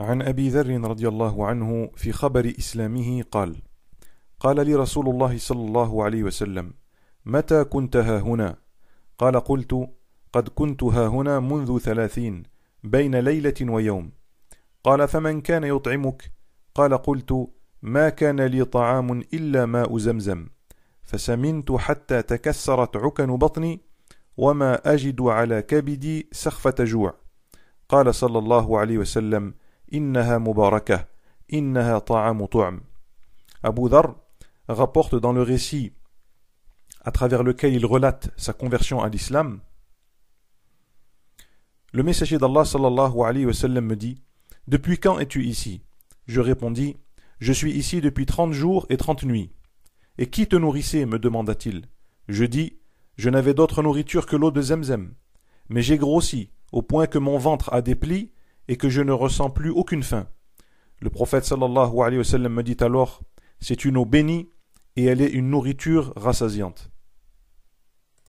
عن أبي ذر رضي الله عنه في خبر إسلامه قال قال لي رسول الله صلى الله عليه وسلم متى كنت ها هنا قال قلت قد كنت ها هنا منذ ثلاثين بين ليلة ويوم قال فمن كان يطعمك قال قلت ما كان لي طعام إلا ماء زمزم فسمنت حتى تكسرت عكن بطني وما أجد على كبدي سخفة جوع قال صلى الله عليه وسلم Innaha mubarakah, Abu rapporte dans le récit à travers lequel il relate sa conversion à l'islam, le messager d'Allah sallallahu alayhi wa me dit Depuis quand es-tu ici Je répondis Je suis ici depuis trente jours et trente nuits. Et qui te nourrissait me demanda-t-il. Je dis Je n'avais d'autre nourriture que l'eau de Zemzem. Mais j'ai grossi, au point que mon ventre a des plis et que je ne ressens plus aucune faim. Le prophète sallallahu alayhi wa sallam me dit alors, c'est une eau bénie et elle est une nourriture rassasiante.